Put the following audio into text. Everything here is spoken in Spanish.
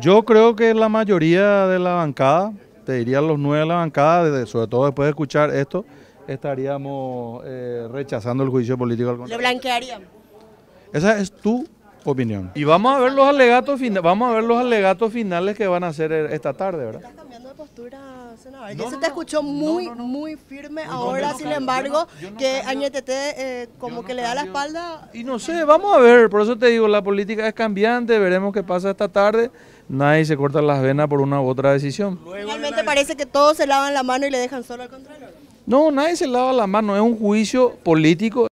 Yo creo que la mayoría de la bancada, te diría los nueve de la bancada, sobre todo después de escuchar esto, estaríamos eh, rechazando el juicio político al ¿Lo blanquearíamos? Esa es tu opinión. Y vamos a ver los alegatos, vamos a ver los alegatos finales que van a hacer eh, esta tarde, ¿verdad? postura, senador. No, te escuchó muy, muy firme. Ahora, sin embargo, que añete como que le da la espalda. Y no sé, vamos a ver. Por eso te digo, la política es cambiante. Veremos qué pasa esta tarde. Nadie se corta las venas por una u otra decisión. Realmente parece que todos se lavan la mano y le dejan solo al contrario. No, nadie se lava la mano. Es un juicio político.